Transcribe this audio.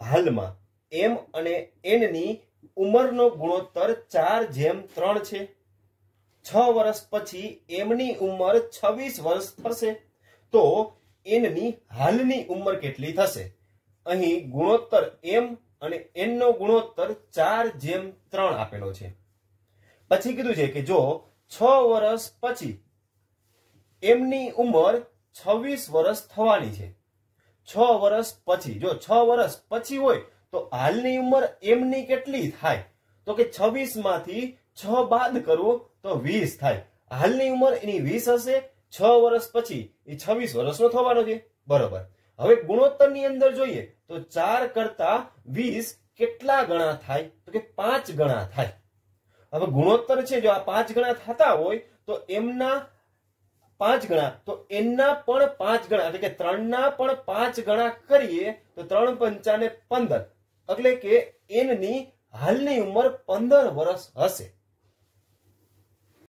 હાલમાં એમ અને એનની ઉંમરનો ગુણોત્તર ચાર જેમ ત્રણ છે છ વર્ષ પછી એમની ઉંમર છવ્વીસ વર્ષ થશે તો એનની હાલની ઉંમર કેટલી થશે અહીં ગુણોત્તર એમ અને એનનો ગુણોત્તર ચાર જેમ ત્રણ આપેલો છે પછી કીધું છે કે જો છ વર્ષ પછી એમની ઉંમર છવ્વીસ વર્ષ થવાની છે છ વર્ષ પછી જો છ વર્ષ પછી હોય તો હાલની ઉંમર એમની કેટલી થાય તો કે છવ્વીસ માંથી છ બાદ કરવો તો વીસ થાય હાલની ઉંમર એની વીસ હશે છ વર્ષ પછી એ છવ્વીસ વર્ષનો થવાનો છે બરોબર હવે ગુણોત્તરની અંદર જોઈએ તો ચાર કરતા વીસ કેટલા ગણા થાય તો કે પાંચ ગણા થાય હવે ગુણોત્તર છે જો આ પાંચ ગણા થતા હોય તો એમના પાંચ ગણા તો એના પણ પાંચ ગણા એટલે કે ત્રણના પણ પાંચ ગણા કરીએ તો ત્રણ પંચાને પંદર એટલે કે એનની હાલની ઉંમર પંદર વર્ષ હશે